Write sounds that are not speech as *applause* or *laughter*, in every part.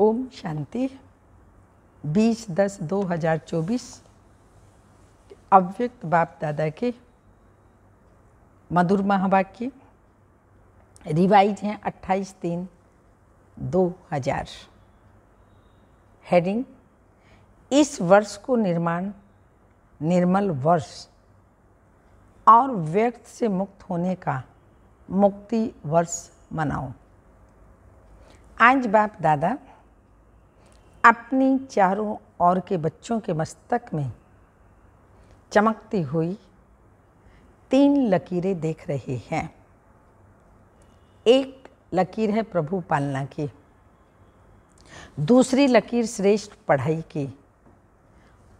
ओम शांति 20 दस 2024 अव्यक्त बाप दादा के मधुर महावाक्य रिवाइज हैं 28 तीन 2000 हेडिंग इस वर्ष को निर्माण निर्मल वर्ष और व्यक्त से मुक्त होने का मुक्ति वर्ष मनाओ आज बाप दादा अपनी चारों ओर के बच्चों के मस्तक में चमकती हुई तीन लकीरें देख रही हैं एक लकीर है प्रभु पालना की दूसरी लकीर श्रेष्ठ पढ़ाई की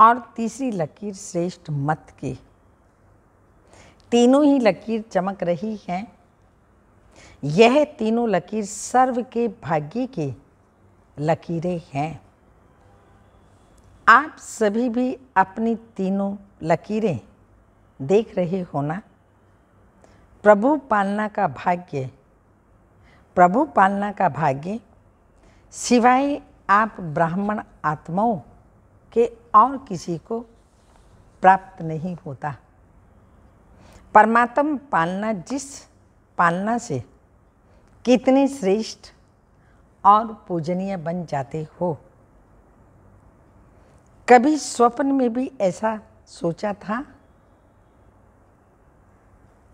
और तीसरी लकीर श्रेष्ठ मत की तीनों ही लकीर चमक रही हैं यह तीनों लकीर सर्व के भाग्य की लकीरें हैं आप सभी भी अपनी तीनों लकीरें देख रहे हो ना प्रभु पालना का भाग्य प्रभु पालना का भाग्य सिवाय आप ब्राह्मण आत्माओं के और किसी को प्राप्त नहीं होता परमात्म पालना जिस पालना से कितने श्रेष्ठ और पूजनीय बन जाते हो कभी स्वप्न में भी ऐसा सोचा था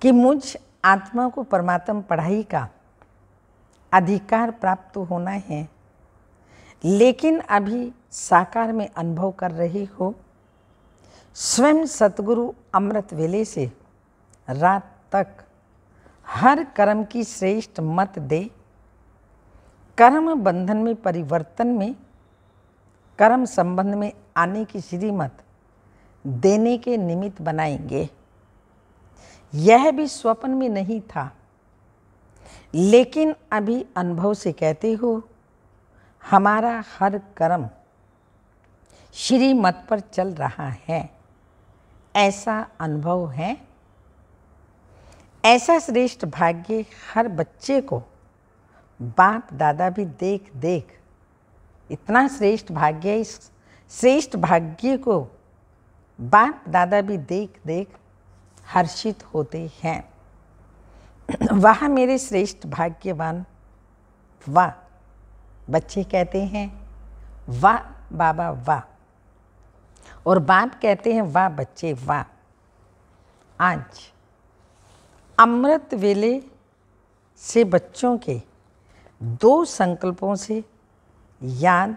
कि मुझ आत्मा को परमात्म पढ़ाई का अधिकार प्राप्त होना है लेकिन अभी साकार में अनुभव कर रही हो स्वयं सतगुरु अमृत वेले से रात तक हर कर्म की श्रेष्ठ मत दे कर्म बंधन में परिवर्तन में कर्म संबंध में आने की श्रीमत देने के निमित्त बनाएंगे यह भी स्वप्न में नहीं था लेकिन अभी अनुभव से कहते हो हमारा हर कर्म श्रीमत पर चल रहा है ऐसा अनुभव है ऐसा श्रेष्ठ भाग्य हर बच्चे को बाप दादा भी देख देख इतना श्रेष्ठ भाग्य इस श्रेष्ठ भाग्य को बाप दादा भी देख देख हर्षित होते हैं वह मेरे श्रेष्ठ भाग्यवान वाह बच्चे कहते हैं वाह बाबा वाह और बाप कहते हैं वाह बच्चे वाह आज अमृत वेले से बच्चों के दो संकल्पों से याद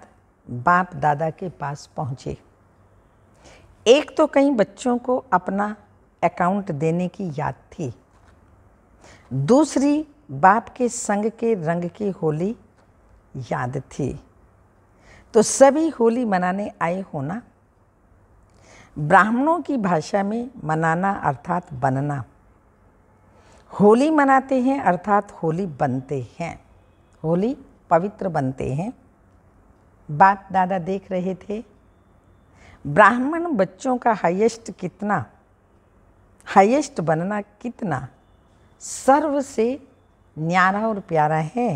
बाप दादा के पास पहुँचे एक तो कई बच्चों को अपना अकाउंट देने की याद थी दूसरी बाप के संग के रंग की होली याद थी तो सभी होली मनाने आए होना ब्राह्मणों की भाषा में मनाना अर्थात बनना होली मनाते हैं अर्थात होली बनते हैं होली पवित्र बनते हैं बाप दादा देख रहे थे ब्राह्मण बच्चों का हाईएस्ट कितना हाईएस्ट बनना कितना सर्व से न्यारा और प्यारा है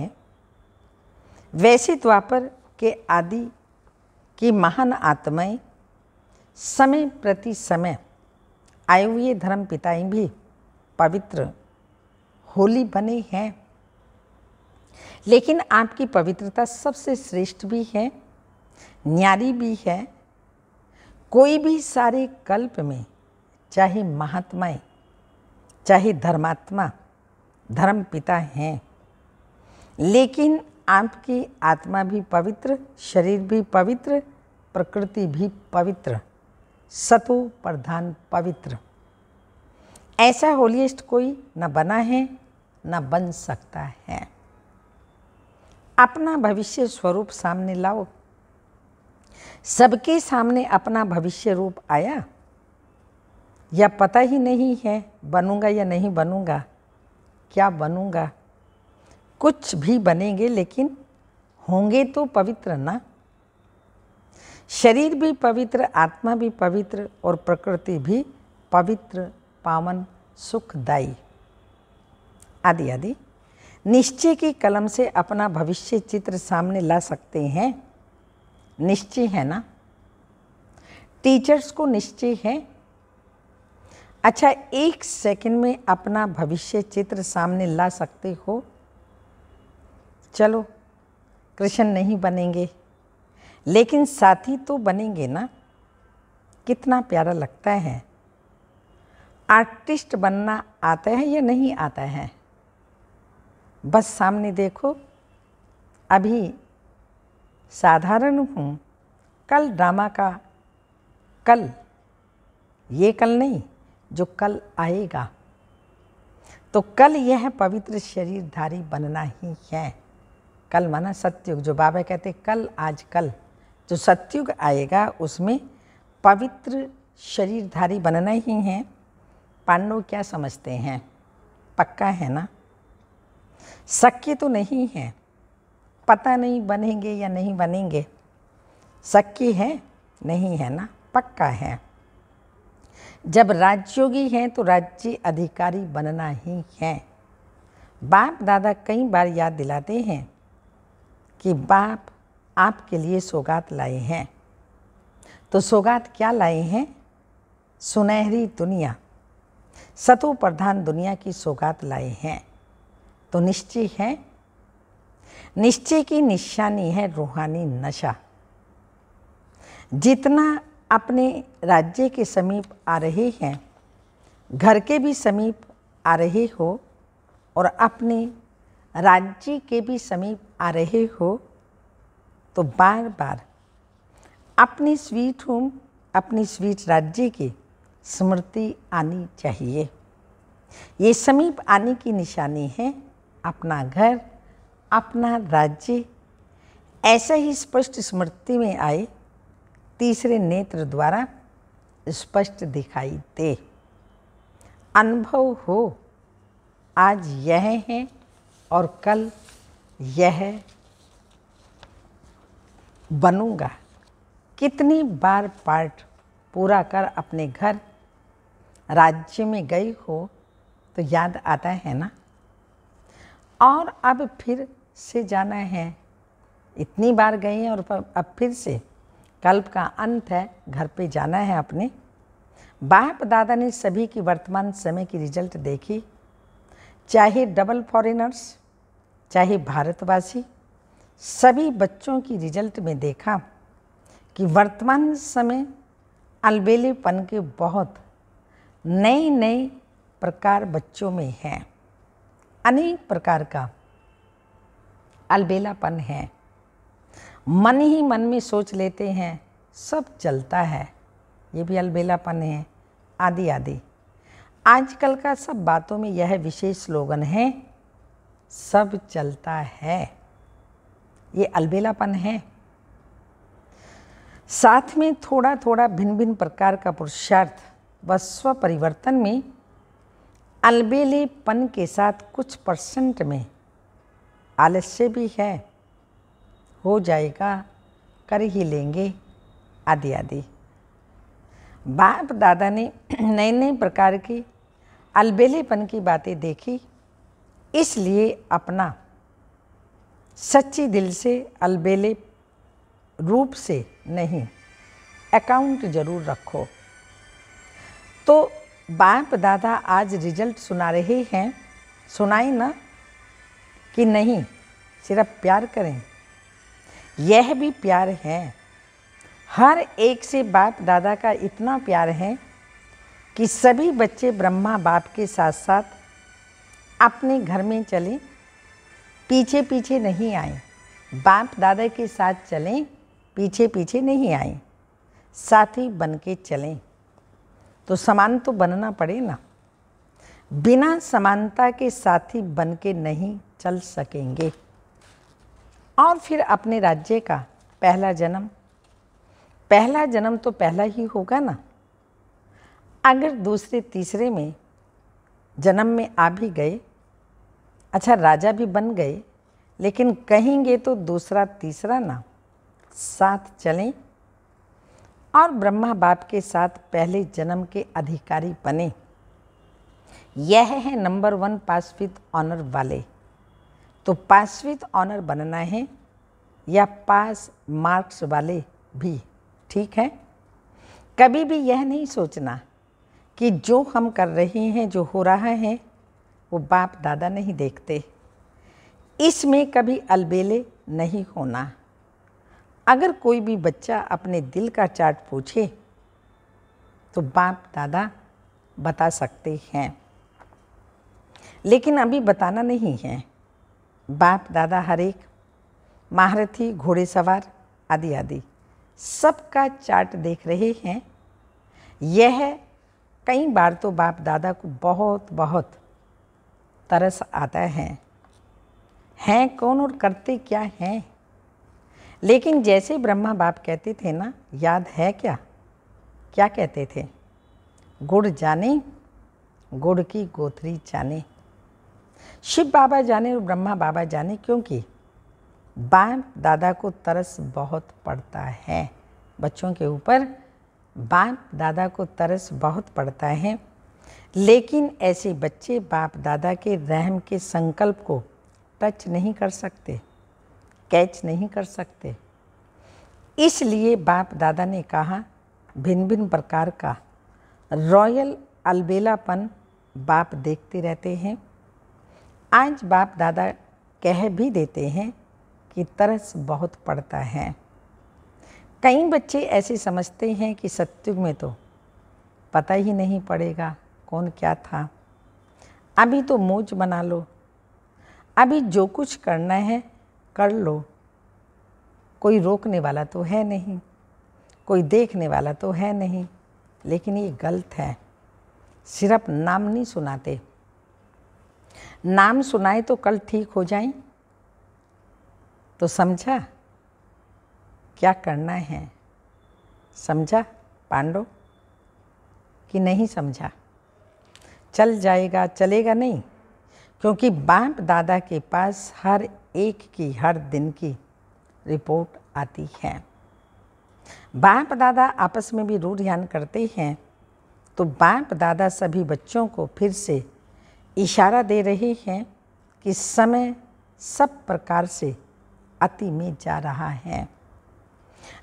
वैसे द्वापर तो के आदि की महान आत्माएं समय प्रति समय आए हुए धर्म पिताएं भी पवित्र होली बने हैं लेकिन आपकी पवित्रता सबसे श्रेष्ठ भी है न्यारी भी है कोई भी सारे कल्प में चाहे महात्माएं चाहे धर्मात्मा धर्म पिता हैं लेकिन आपकी आत्मा भी पवित्र शरीर भी पवित्र प्रकृति भी पवित्र सतु प्रधान पवित्र ऐसा होलीस्ट कोई न बना है न बन सकता है अपना भविष्य स्वरूप सामने लाओ सबके सामने अपना भविष्य रूप आया या पता ही नहीं है बनूंगा या नहीं बनूंगा क्या बनूंगा कुछ भी बनेंगे लेकिन होंगे तो पवित्र ना शरीर भी पवित्र आत्मा भी पवित्र और प्रकृति भी पवित्र पावन सुखदायी आदि आदि निश्चय की कलम से अपना भविष्य चित्र सामने ला सकते हैं निश्चय है ना टीचर्स को निश्चय है अच्छा एक सेकंड में अपना भविष्य चित्र सामने ला सकते हो चलो कृष्ण नहीं बनेंगे लेकिन साथी तो बनेंगे ना कितना प्यारा लगता है आर्टिस्ट बनना आता है या नहीं आता है बस सामने देखो अभी साधारण हूँ कल ड्रामा का कल ये कल नहीं जो कल आएगा तो कल यह पवित्र शरीरधारी बनना ही है कल माना सत्युग जो बाबा कहते कल आज कल जो सत्युग आएगा उसमें पवित्र शरीरधारी बनना ही है पांडव क्या समझते हैं पक्का है ना शक्य तो नहीं है पता नहीं बनेंगे या नहीं बनेंगे सक्की है नहीं है ना पक्का है जब राजयोगी हैं तो राज्य अधिकारी बनना ही है बाप दादा कई बार याद दिलाते हैं कि बाप आपके लिए सौगात लाए हैं तो सौगात क्या लाए हैं सुनहरी दुनिया सतो प्रधान दुनिया की सौगात लाए हैं तो निश्चय है निश्चय की निशानी है रूहानी नशा जितना अपने राज्य के समीप आ रहे हैं घर के भी समीप आ रहे हो और अपने राज्य के भी समीप आ रहे हो तो बार बार अपनी स्वीट होम अपनी स्वीट राज्य की स्मृति आनी चाहिए ये समीप आने की निशानी है अपना घर अपना राज्य ऐसा ही स्पष्ट स्मृति में आए तीसरे नेत्र द्वारा स्पष्ट दिखाई दे अनुभव हो आज यह है और कल यह बनूंगा कितनी बार पार्ट पूरा कर अपने घर राज्य में गई हो तो याद आता है ना और अब फिर से जाना है इतनी बार गए हैं और अब फिर से कल्प का अंत है घर पे जाना है अपने बाप दादा ने सभी की वर्तमान समय की रिजल्ट देखी चाहे डबल फॉरेनर्स चाहे भारतवासी सभी बच्चों की रिजल्ट में देखा कि वर्तमान समय अलबेलेपन के बहुत नए नए प्रकार बच्चों में हैं अनेक प्रकार का अलबेलापन है मन ही मन में सोच लेते हैं सब चलता है ये भी अलबेलापन है आदि आदि आजकल का सब बातों में यह विशेष स्लोगन है सब चलता है ये अलबेलापन है साथ में थोड़ा थोड़ा भिन्न भिन्न प्रकार का पुरुषार्थ व स्व परिवर्तन में अलबेलेपन के साथ कुछ परसेंट में आलस्य भी है हो जाएगा कर ही लेंगे आदि आदि बाप दादा ने *clears throat* नए नए प्रकार की अलबेलेपन की बातें देखी इसलिए अपना सच्ची दिल से अलबेले रूप से नहीं अकाउंट जरूर रखो तो बाप दादा आज रिजल्ट सुना रहे हैं सुनाई ना कि नहीं सिर्फ प्यार करें यह भी प्यार है हर एक से बाप दादा का इतना प्यार है कि सभी बच्चे ब्रह्मा बाप के साथ साथ अपने घर में चलें पीछे पीछे नहीं आए बाप दादा के साथ चलें पीछे पीछे नहीं आए साथी बन के चलें तो समान तो बनना पड़े ना बिना समानता के साथी बन के नहीं चल सकेंगे और फिर अपने राज्य का पहला जन्म पहला जन्म तो पहला ही होगा ना अगर दूसरे तीसरे में जन्म में आ भी गए अच्छा राजा भी बन गए लेकिन कहेंगे तो दूसरा तीसरा ना साथ चलें और ब्रह्मा बाप के साथ पहले जन्म के अधिकारी बने यह है नंबर वन पास ऑनर वाले तो पास विथ ऑनर बनना है या पास मार्क्स वाले भी ठीक है कभी भी यह नहीं सोचना कि जो हम कर रहे हैं जो हो रहा है वो बाप दादा नहीं देखते इसमें कभी अलबेले नहीं होना अगर कोई भी बच्चा अपने दिल का चार्ट पूछे तो बाप दादा बता सकते हैं लेकिन अभी बताना नहीं है बाप दादा हरेक महारथी घोड़े सवार आदि आदि सबका चार्ट देख रहे हैं यह कई बार तो बाप दादा को बहुत बहुत तरस आता है हैं कौन और करते क्या हैं लेकिन जैसे ब्रह्मा बाप कहते थे ना याद है क्या क्या कहते थे गुड़ जाने गुड़ की गोथरी जाने शिव बाबा जाने और ब्रह्मा बाबा जाने क्योंकि बाप दादा को तरस बहुत पड़ता है बच्चों के ऊपर बाप दादा को तरस बहुत पड़ता है लेकिन ऐसे बच्चे बाप दादा के रहम के संकल्प को टच नहीं कर सकते कैच नहीं कर सकते इसलिए बाप दादा ने कहा भिन्न भिन्न प्रकार का रॉयल अलबेलापन बाप देखते रहते हैं आज बाप दादा कह भी देते हैं कि तरस बहुत पड़ता है कई बच्चे ऐसे समझते हैं कि सत्युग में तो पता ही नहीं पड़ेगा कौन क्या था अभी तो मोज बना लो अभी जो कुछ करना है कर लो कोई रोकने वाला तो है नहीं कोई देखने वाला तो है नहीं लेकिन ये गलत है सिर्फ नाम नहीं सुनाते नाम सुनाए तो कल ठीक हो जाए तो समझा क्या करना है समझा पांडव कि नहीं समझा चल जाएगा चलेगा नहीं क्योंकि बाप दादा के पास हर एक की हर दिन की रिपोर्ट आती है बाप दादा आपस में भी रू ध्यान करते हैं तो बाप दादा सभी बच्चों को फिर से इशारा दे रहे हैं कि समय सब प्रकार से अति में जा रहा है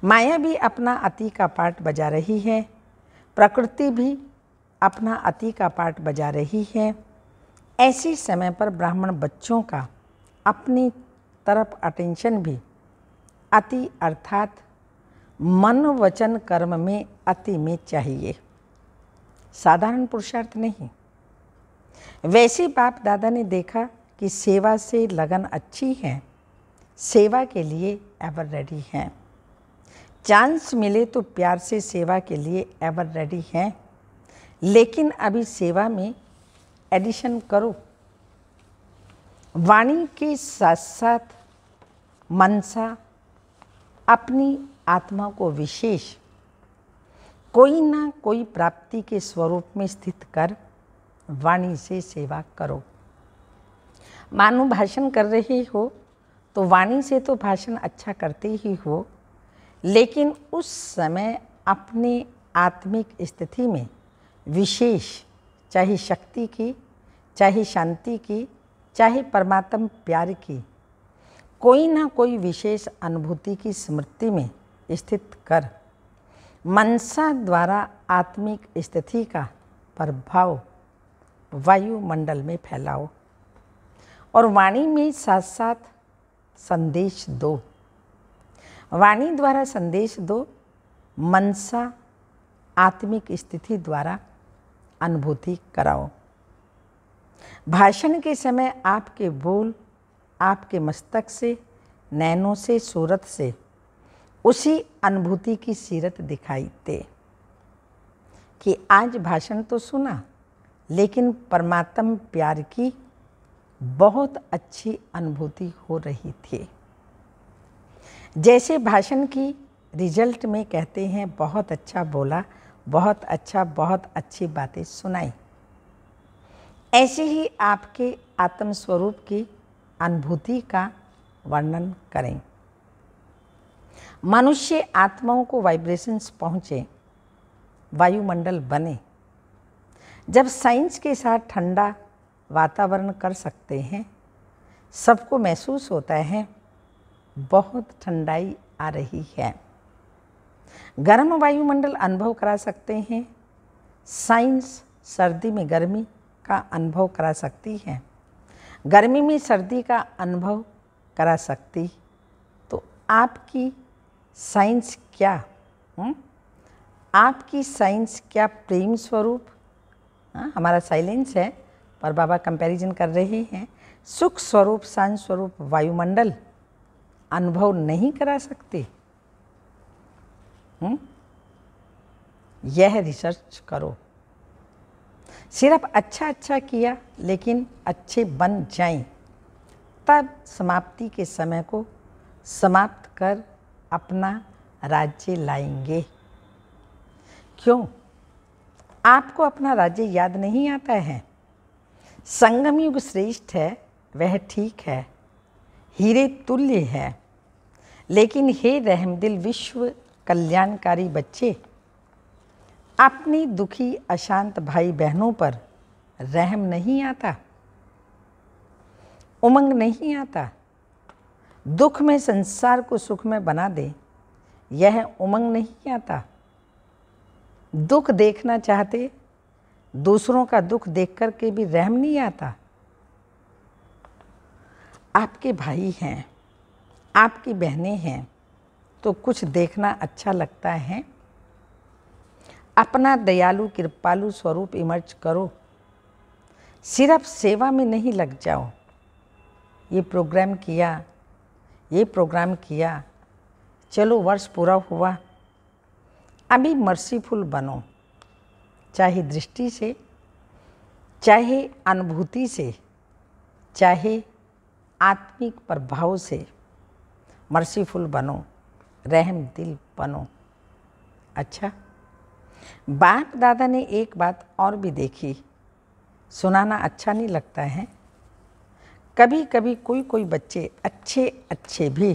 माया भी अपना अति का पाठ बजा रही है प्रकृति भी अपना अति का पाठ बजा रही है ऐसे समय पर ब्राह्मण बच्चों का अपनी तरफ अटेंशन भी अति अर्थात मन वचन कर्म में अति में चाहिए साधारण पुरुषार्थ नहीं वैसे बाप दादा ने देखा कि सेवा से लगन अच्छी है सेवा के लिए एवर रेडी हैं चांस मिले तो प्यार से सेवा के लिए एवर रेडी हैं लेकिन अभी सेवा में एडिशन करो वाणी के साथ साथ मनसा अपनी आत्मा को विशेष कोई ना कोई प्राप्ति के स्वरूप में स्थित कर वाणी से सेवा करो मानो भाषण कर रहे हो तो वाणी से तो भाषण अच्छा करते ही हो लेकिन उस समय अपने आत्मिक स्थिति में विशेष चाहे शक्ति की चाहे शांति की चाहे परमात्म प्यार की कोई ना कोई विशेष अनुभूति की स्मृति में स्थित कर मनसा द्वारा आत्मिक स्थिति का प्रभाव वायुमंडल में फैलाओ और वाणी में साथ साथ संदेश दो वाणी द्वारा संदेश दो मनसा आत्मिक स्थिति द्वारा अनुभूति कराओ भाषण के समय आपके बोल आपके मस्तक से नैनों से सूरत से उसी अनुभूति की सीरत दिखाई दे कि आज भाषण तो सुना लेकिन परमात्म प्यार की बहुत अच्छी अनुभूति हो रही थी जैसे भाषण की रिजल्ट में कहते हैं बहुत अच्छा बोला बहुत अच्छा बहुत अच्छी बातें सुनाई ऐसे ही आपके आत्मस्वरूप की अनुभूति का वर्णन करें मनुष्य आत्माओं को वाइब्रेशंस पहुँचे वायुमंडल बने जब साइंस के साथ ठंडा वातावरण कर सकते हैं सबको महसूस होता है बहुत ठंडाई आ रही है गर्म वायुमंडल अनुभव करा सकते हैं साइंस सर्दी में गर्मी का अनुभव करा सकती है गर्मी में सर्दी का अनुभव करा सकती तो आपकी साइंस क्या हुँ? हम्म? आपकी साइंस क्या प्रेम स्वरूप हाँ हमारा साइलेंस है पर बाबा कंपैरिजन कर रहे हैं सुख स्वरूप शांत स्वरूप वायुमंडल अनुभव नहीं करा सकते हुँ? हम्म? यह रिसर्च करो सिर्फ अच्छा अच्छा किया लेकिन अच्छे बन जाएं तब समाप्ति के समय को समाप्त कर अपना राज्य लाएंगे क्यों आपको अपना राज्य याद नहीं आता है संगम युग श्रेष्ठ है वह ठीक है हीरे तुल्य है लेकिन हे रहमदिल विश्व कल्याणकारी बच्चे अपनी दुखी अशांत भाई बहनों पर रहम नहीं आता उमंग नहीं आता दुख में संसार को सुख में बना दे यह उमंग नहीं आता दुख देखना चाहते दूसरों का दुख देख कर के भी रहम नहीं आता आपके भाई हैं आपकी बहनें हैं तो कुछ देखना अच्छा लगता है अपना दयालु कृपालु स्वरूप इमर्ज करो सिर्फ सेवा में नहीं लग जाओ ये प्रोग्राम किया ये प्रोग्राम किया चलो वर्ष पूरा हुआ अभी मर्सीफुल बनो चाहे दृष्टि से चाहे अनुभूति से चाहे आत्मिक प्रभाव से मर्सीफुल बनो रहम दिल बनो अच्छा बाप दादा ने एक बात और भी देखी सुनाना अच्छा नहीं लगता है कभी कभी कोई कोई बच्चे अच्छे अच्छे भी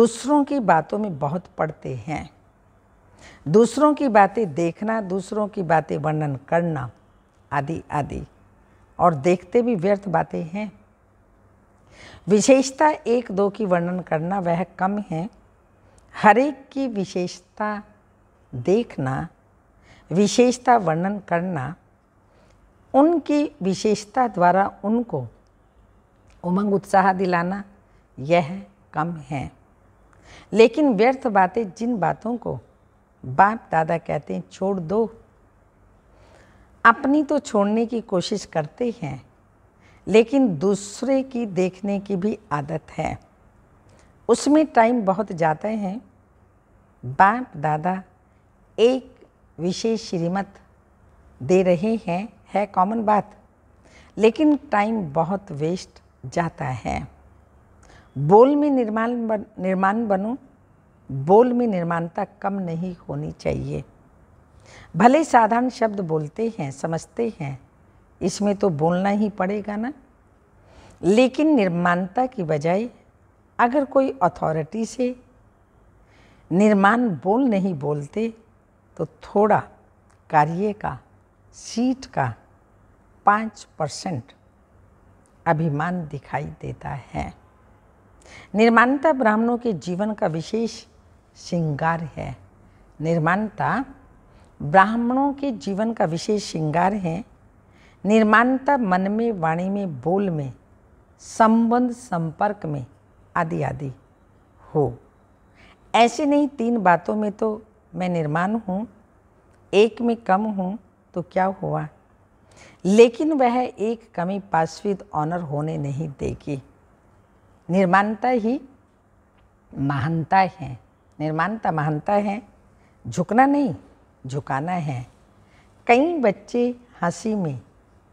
दूसरों की बातों में बहुत पढ़ते हैं दूसरों की बातें देखना दूसरों की बातें वर्णन करना आदि आदि और देखते भी व्यर्थ बातें हैं विशेषता एक दो की वर्णन करना वह कम है हर एक की विशेषता देखना विशेषता वर्णन करना उनकी विशेषता द्वारा उनको उमंग उत्साह दिलाना यह कम है लेकिन व्यर्थ बातें जिन बातों को बाप दादा कहते हैं छोड़ दो अपनी तो छोड़ने की कोशिश करते हैं लेकिन दूसरे की देखने की भी आदत है उसमें टाइम बहुत जाते हैं बाप दादा एक विशेष श्रीमत दे रहे हैं है कॉमन बात लेकिन टाइम बहुत वेस्ट जाता है बोल में निर्माण बन निर्माण बनो बोल में निर्माणता कम नहीं होनी चाहिए भले साधारण शब्द बोलते हैं समझते हैं इसमें तो बोलना ही पड़ेगा ना लेकिन निर्माणता की बजाय अगर कोई अथॉरिटी से निर्माण बोल नहीं बोलते तो थोड़ा कार्य का सीट का पाँच परसेंट अभिमान दिखाई देता है निर्माणता ब्राह्मणों के जीवन का विशेष श्रृंगार है निर्माणता ब्राह्मणों के जीवन का विशेष श्रृंगार है निर्माणता मन में वाणी में बोल में संबंध संपर्क में आदि आदि हो ऐसे नहीं तीन बातों में तो मैं निर्माण हूँ एक में कम हूँ तो क्या हुआ लेकिन वह एक कमी पाश्विद ऑनर होने नहीं देगी निर्माणता ही महानता है निर्माणता महानता है झुकना नहीं झुकाना है कई बच्चे हंसी में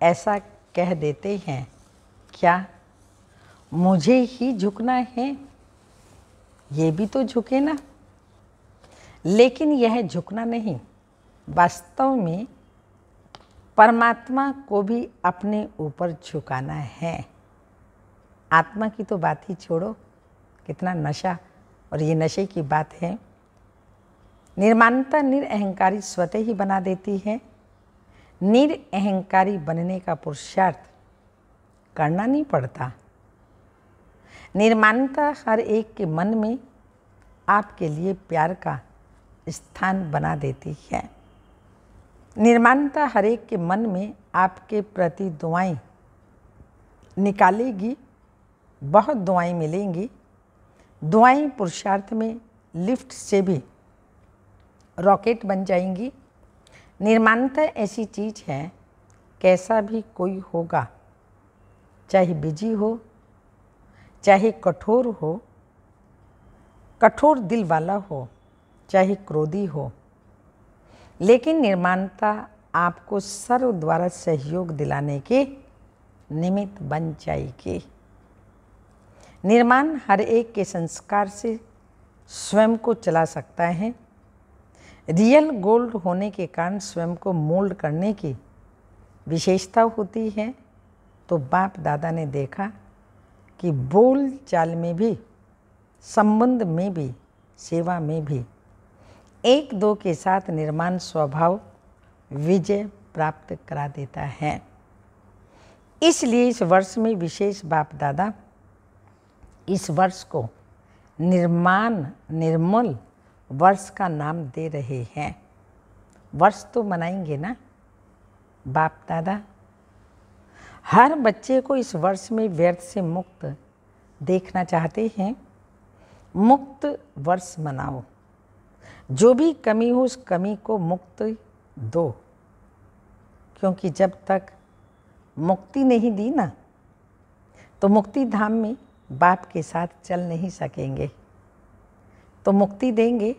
ऐसा कह देते हैं क्या मुझे ही झुकना है ये भी तो झुके ना लेकिन यह झुकना नहीं वास्तव में परमात्मा को भी अपने ऊपर झुकाना है आत्मा की तो बात ही छोड़ो कितना नशा और ये नशे की बात है निर्माणता निरअहकारी स्वतः ही बना देती है निरअहंकारी बनने का पुरुषार्थ करना नहीं पड़ता निर्माणता हर एक के मन में आपके लिए प्यार का स्थान बना देती है निर्माणता हर एक के मन में आपके प्रति दुआएं निकालेगी बहुत दुआएं मिलेंगी दुआएं पुरुषार्थ में लिफ्ट से भी रॉकेट बन जाएंगी निर्माणता ऐसी चीज है कैसा भी कोई होगा चाहे बिजी हो चाहे कठोर हो कठोर दिल वाला हो चाहे क्रोधी हो लेकिन निर्माणता आपको सर्व द्वारा सहयोग दिलाने के निमित्त बन जाएगी निर्माण हर एक के संस्कार से स्वयं को चला सकता है रियल गोल्ड होने के कारण स्वयं को मोल्ड करने की विशेषता होती है तो बाप दादा ने देखा कि बोल चाल में भी संबंध में भी सेवा में भी एक दो के साथ निर्माण स्वभाव विजय प्राप्त करा देता है इसलिए इस वर्ष में विशेष बाप दादा इस वर्ष को निर्माण निर्मल वर्ष का नाम दे रहे हैं वर्ष तो मनाएंगे ना बाप दादा हर बच्चे को इस वर्ष में व्यर्थ से मुक्त देखना चाहते हैं मुक्त वर्ष मनाओ जो भी कमी हो उस कमी को मुक्त दो क्योंकि जब तक मुक्ति नहीं दी ना तो मुक्ति धाम में बाप के साथ चल नहीं सकेंगे तो मुक्ति देंगे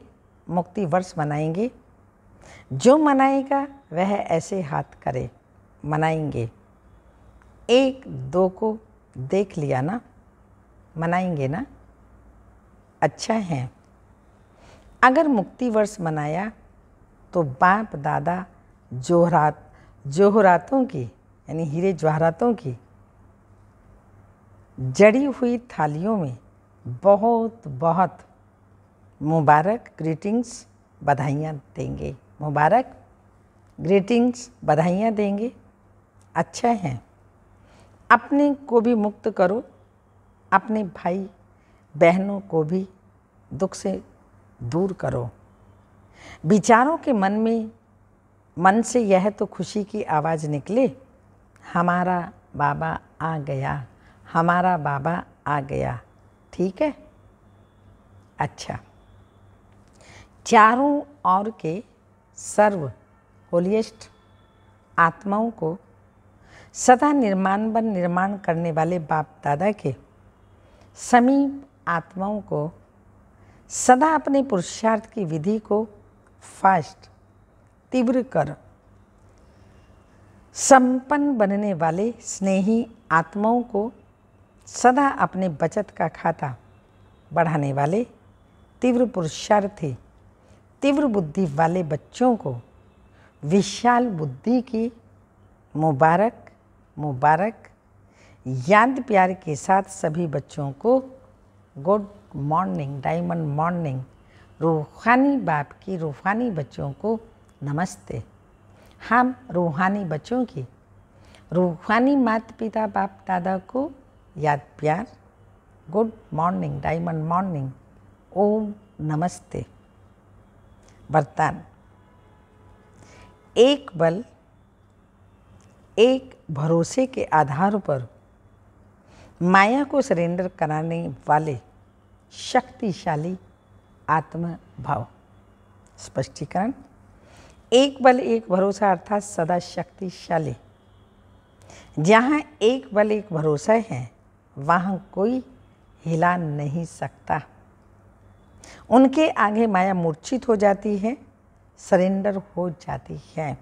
मुक्ति वर्ष मनाएंगे जो मनाएगा वह ऐसे हाथ करे मनाएंगे एक दो को देख लिया ना मनाएंगे ना अच्छा है अगर मुक्ति वर्ष मनाया तो बाप दादा जोहरात जोहरातों की यानी हीरे जवाहरातों की जड़ी हुई थालियों में बहुत बहुत मुबारक ग्रीटिंग्स बधाइयाँ देंगे मुबारक ग्रीटिंग्स बधाइयाँ देंगे अच्छे हैं अपने को भी मुक्त करो अपने भाई बहनों को भी दुख से दूर करो विचारों के मन में मन से यह तो खुशी की आवाज़ निकले हमारा बाबा आ गया हमारा बाबा आ गया ठीक है अच्छा चारों ओर के सर्व होलियस्ट आत्माओं को सदा निर्माण बन निर्माण करने वाले बाप दादा के समीप आत्माओं को सदा अपने पुरुषार्थ की विधि को फास्ट तीव्र कर संपन्न बनने वाले स्नेही आत्माओं को सदा अपने बचत का खाता बढ़ाने वाले तीव्र पुरुषार्थी तीव्र बुद्धि वाले बच्चों को विशाल बुद्धि की मुबारक मुबारक याद प्यार के साथ सभी बच्चों को गुड मॉर्निंग डायमंड मॉर्निंग रूहानी बाप की रूहानी बच्चों को नमस्ते हम रूहानी बच्चों की रूहानी माता पिता बाप दादा को याद प्यार गुड मॉर्निंग डायमंड मॉर्निंग ओम नमस्ते वरदान एक बल एक भरोसे के आधार पर माया को सरेंडर कराने वाले शक्तिशाली आत्मभाव स्पष्टीकरण एक बल एक भरोसा अर्थात सदा शक्तिशाली जहाँ एक बल एक भरोसा है वहाँ कोई हिला नहीं सकता उनके आगे माया मूर्छित हो जाती है सरेंडर हो जाती है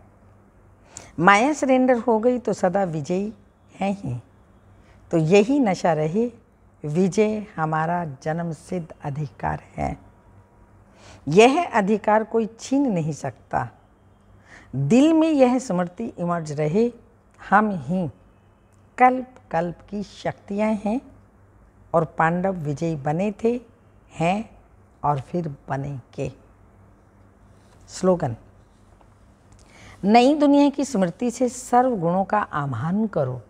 माया सरेंडर हो गई तो सदा विजयी है ही तो यही नशा रहे विजय हमारा जन्म सिद्ध अधिकार है यह अधिकार कोई छीन नहीं सकता दिल में यह स्मृति इमर्ज रहे हम ही कल कल्प की शक्तियां हैं और पांडव विजयी बने थे हैं और फिर बने के स्लोगन नई दुनिया की स्मृति से सर्व गुणों का आह्वान करो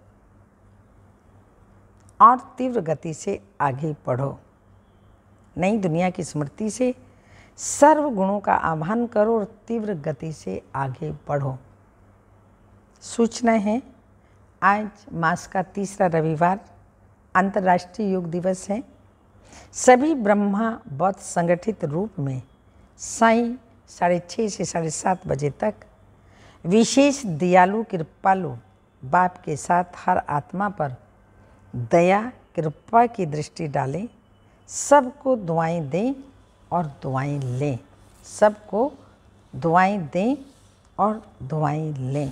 और तीव्र गति से आगे बढ़ो नई दुनिया की स्मृति से सर्व गुणों का आह्वान करो और तीव्र गति से आगे बढ़ो सूचना है आज मास का तीसरा रविवार अंतर्राष्ट्रीय योग दिवस है सभी ब्रह्मा बौद्ध संगठित रूप में साई साढ़े छः से साढ़े सात बजे तक विशेष दयालु कृपालु बाप के साथ हर आत्मा पर दया कृपा की दृष्टि डालें सबको दुआएं दें और दुआएं लें सबको दुआएं दें और दुआएं लें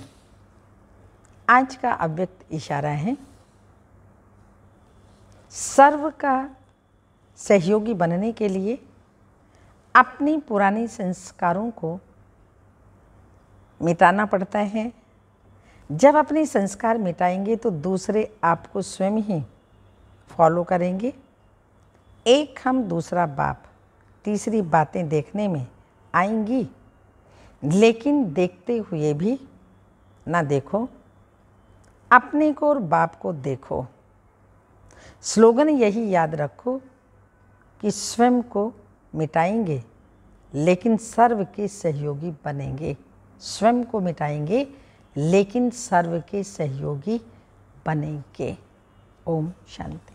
आज का अव्यक्त इशारा है सर्व का सहयोगी बनने के लिए अपनी पुरानी संस्कारों को मिटाना पड़ता है जब अपने संस्कार मिटाएंगे तो दूसरे आपको स्वयं ही फॉलो करेंगे एक हम दूसरा बाप तीसरी बातें देखने में आएंगी लेकिन देखते हुए भी ना देखो अपने को और बाप को देखो स्लोगन यही याद रखो कि स्वयं को मिटाएंगे लेकिन सर्व के सहयोगी बनेंगे स्वयं को मिटाएंगे लेकिन सर्व के सहयोगी बनेंगे ओम शांति